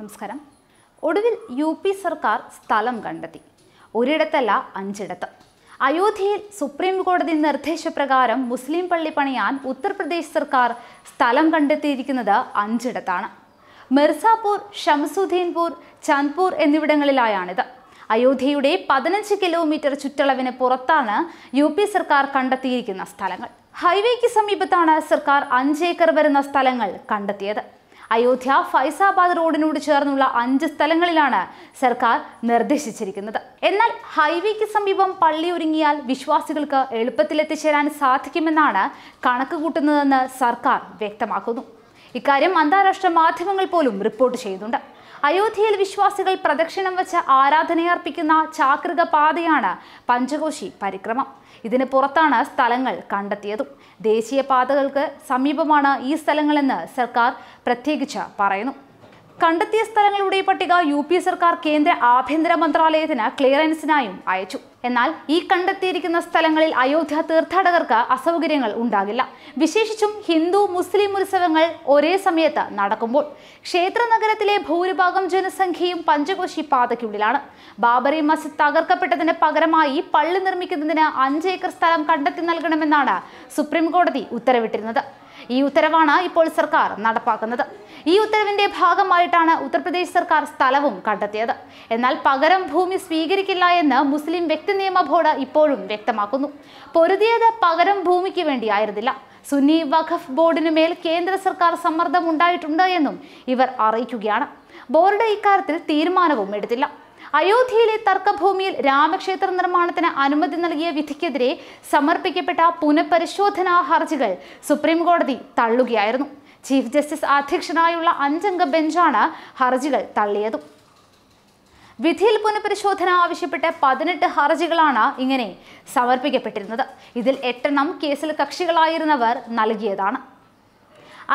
നമസ്കാരം ഒടുവിൽ U P സർക്കാർ സ്ഥലം കണ്ടെത്തി ഒരിടത്തല്ല അഞ്ചിടത്ത് അയോധ്യയിൽ സുപ്രീം കോടതി നിർദ്ദേശപ്രകാരം മുസ്ലിം പള്ളി പണിയാൻ ഉത്തർപ്രദേശ് സർക്കാർ സ്ഥലം കണ്ടെത്തിയിരിക്കുന്നത് അഞ്ചിടത്താണ് മിർസാപൂർ ഷംസുദ്ദീൻപൂർ ചന്ദ്പൂർ എന്നിവിടങ്ങളിലായാണിത് അയോധ്യയുടെ പതിനഞ്ച് കിലോമീറ്റർ ചുറ്റളവിന് പുറത്താണ് യു പി സർക്കാർ കണ്ടെത്തിയിരിക്കുന്ന സ്ഥലങ്ങൾ ഹൈവേക്ക് സമീപത്താണ് സർക്കാർ അഞ്ചേക്കർ വരുന്ന സ്ഥലങ്ങൾ കണ്ടെത്തിയത് അയോധ്യ ഫൈസാബാദ് റോഡിനോട് ചേർന്നുള്ള അഞ്ച് സ്ഥലങ്ങളിലാണ് സർക്കാർ നിർദ്ദേശിച്ചിരിക്കുന്നത് എന്നാൽ ഹൈവേക്ക് സമീപം പള്ളി ഒരുങ്ങിയാൽ വിശ്വാസികൾക്ക് എളുപ്പത്തിൽ എത്തിച്ചേരാൻ സാധിക്കുമെന്നാണ് കണക്ക് കൂട്ടുന്നതെന്ന് സർക്കാർ വ്യക്തമാക്കുന്നു ഇക്കാര്യം അന്താരാഷ്ട്ര മാധ്യമങ്ങൾ പോലും റിപ്പോർട്ട് ചെയ്യുന്നുണ്ട് അയോധ്യയിൽ വിശ്വാസികൾ പ്രദക്ഷിണം വെച്ച് ആരാധനയർപ്പിക്കുന്ന ചാക്രിക പാതയാണ് പഞ്ചകോശി പരിക്രമം ഇതിന് പുറത്താണ് സ്ഥലങ്ങൾ കണ്ടെത്തിയതും ദേശീയ പാതകൾക്ക് സമീപമാണ് ഈ സ്ഥലങ്ങളെന്ന് സർക്കാർ പ്രത്യേകിച്ച് പറയുന്നു കണ്ടെത്തിയ സ്ഥലങ്ങളുടെ പട്ടിക യു പി സർക്കാർ കേന്ദ്ര ആഭ്യന്തര മന്ത്രാലയത്തിന് ക്ലിയറൻസിനായും അയച്ചു എന്നാൽ ഈ കണ്ടെത്തിയിരിക്കുന്ന സ്ഥലങ്ങളിൽ അയോധ്യ തീർത്ഥാടകർക്ക് അസൗകര്യങ്ങൾ ഉണ്ടാകില്ല വിശേഷിച്ചും ഹിന്ദു മുസ്ലിം ഉത്സവങ്ങൾ ഒരേ സമയത്ത് നടക്കുമ്പോൾ ക്ഷേത്ര നഗരത്തിലെ ഭൂരിഭാഗം ജനസംഖ്യയും പഞ്ചകോശി പാതയ്ക്കുള്ളിലാണ് ബാബറി മസ്ജിദ് തകർക്കപ്പെട്ടതിന് പകരമായി പള്ളി നിർമ്മിക്കുന്നതിന് അഞ്ച് ഏക്കർ സ്ഥലം കണ്ടെത്തി നൽകണമെന്നാണ് സുപ്രീം കോടതി ഉത്തരവിട്ടിരുന്നത് ഈ ഉത്തരവാണ് ഇപ്പോൾ സർക്കാർ നടപ്പാക്കുന്നത് ഈ ഉത്തരവിന്റെ ഭാഗമായിട്ടാണ് ഉത്തർപ്രദേശ് സർക്കാർ സ്ഥലവും കണ്ടെത്തിയത് എന്നാൽ പകരം ഭൂമി സ്വീകരിക്കില്ല എന്ന് മുസ്ലിം വ്യക്തി നിയമ ബോർഡ് ഇപ്പോഴും വ്യക്തമാക്കുന്നു പൊരുതിയത് പകരം ഭൂമിക്ക് വേണ്ടിയായിരുന്നില്ല സുന്നി വഖഫ് മേൽ കേന്ദ്ര സർക്കാർ സമ്മർദ്ദം ഉണ്ടായിട്ടുണ്ട് എന്നും ഇവർ അറിയിക്കുകയാണ് ബോർഡ് ഇക്കാര്യത്തിൽ തീരുമാനവും എടുത്തില്ല അയോധ്യയിലെ തർക്കഭൂമിയിൽ രാമക്ഷേത്ര നിർമ്മാണത്തിന് അനുമതി നൽകിയ വിധിക്കെതിരെ സമർപ്പിക്കപ്പെട്ട പുനഃപരിശോധനാ ഹർജികൾ സുപ്രീം കോടതി തള്ളുകയായിരുന്നു ചീഫ് ജസ്റ്റിസ് അധ്യക്ഷനായുള്ള അഞ്ചംഗ ബെഞ്ചാണ് ഹർജികൾ തള്ളിയതും വിധിയിൽ പുനഃപരിശോധന ആവശ്യപ്പെട്ട് പതിനെട്ട് ഹർജികളാണ് ഇങ്ങനെ സമർപ്പിക്കപ്പെട്ടിരുന്നത് ഇതിൽ എട്ടെണ്ണം കേസിൽ കക്ഷികളായിരുന്നവർ നൽകിയതാണ്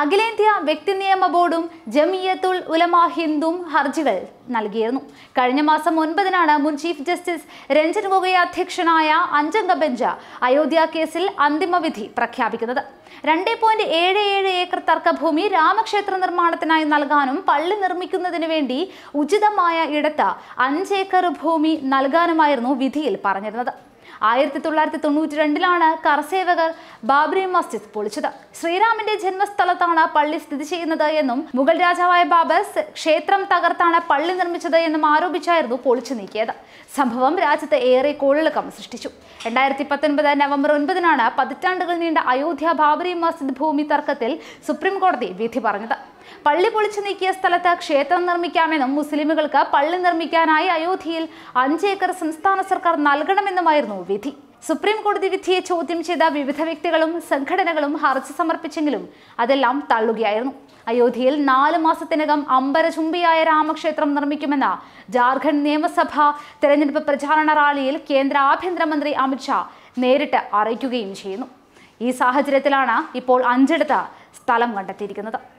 അഖിലേന്ത്യാ വ്യക്തി നിയമ ബോർഡും ജമിയത്തുൽ ഉലമ ഹിന്ദും ഹർജികൾ നൽകിയിരുന്നു കഴിഞ്ഞ മാസം ഒൻപതിനാണ് മുൻ ചീഫ് ജസ്റ്റിസ് രഞ്ജൻ ഗൊഗോയ് അധ്യക്ഷനായ അഞ്ചംഗ ബെഞ്ച് അയോധ്യ കേസിൽ അന്തിമവിധി പ്രഖ്യാപിക്കുന്നത് രണ്ട് പോയിന്റ് ഏഴ് ഏഴ് ഏക്കർ തർക്കഭൂമി രാമക്ഷേത്ര നിർമ്മാണത്തിനായി നൽകാനും പള്ളി നിർമ്മിക്കുന്നതിന് വേണ്ടി ഉചിതമായ ഇടത്ത് അഞ്ചേക്കർ ഭൂമി നൽകാനുമായിരുന്നു വിധിയിൽ പറഞ്ഞിരുന്നത് ആയിരത്തി തൊള്ളായിരത്തി തൊണ്ണൂറ്റി രണ്ടിലാണ് കർസേവകർ ബാബരി മസ്ജിദ് പൊളിച്ചത് ശ്രീരാമന്റെ ജന്മസ്ഥലത്താണ് പള്ളി സ്ഥിതി ചെയ്യുന്നത് എന്നും മുഗൾ രാജാവായ ബാബസ് ക്ഷേത്രം തകർത്താണ് പള്ളി നിർമ്മിച്ചത് എന്നും ആരോപിച്ചായിരുന്നു പൊളിച്ചു നീക്കിയത് സംഭവം രാജ്യത്ത് ഏറെ കോളിളക്കം സൃഷ്ടിച്ചു രണ്ടായിരത്തി പത്തൊൻപത് നവംബർ ഒൻപതിനാണ് പതിറ്റാണ്ടുകൾ നീണ്ട അയോധ്യ ബാബരി മസ്ജിദ് ഭൂമി തർക്കത്തിൽ സുപ്രീം കോടതി വിധി പറഞ്ഞത് പള്ളി പൊളിച്ചു നീക്കിയ സ്ഥലത്ത് ക്ഷേത്രം നിർമ്മിക്കാമെന്നും മുസ്ലിമുകൾക്ക് പള്ളി നിർമ്മിക്കാനായി അയോധ്യയിൽ അഞ്ചേക്കർ ഏക്കർ സംസ്ഥാന സർക്കാർ നൽകണമെന്നുമായിരുന്നു വിധി സുപ്രീം കോടതി വിധിയെ ചോദ്യം ചെയ്ത വിവിധ വ്യക്തികളും സംഘടനകളും ഹർജി സമർപ്പിച്ചെങ്കിലും അതെല്ലാം തള്ളുകയായിരുന്നു അയോധ്യയിൽ നാല് മാസത്തിനകം അമ്പരചുംബിയായ രാമക്ഷേത്രം നിർമ്മിക്കുമെന്ന ജാർഖണ്ഡ് നിയമസഭ തെരഞ്ഞെടുപ്പ് പ്രചാരണ റാലിയിൽ കേന്ദ്ര ആഭ്യന്തരമന്ത്രി അമിത്ഷാ നേരിട്ട് അറിയിക്കുകയും ചെയ്യുന്നു ഈ സാഹചര്യത്തിലാണ് ഇപ്പോൾ അഞ്ചിടത്ത് സ്ഥലം കണ്ടെത്തിയിരിക്കുന്നത്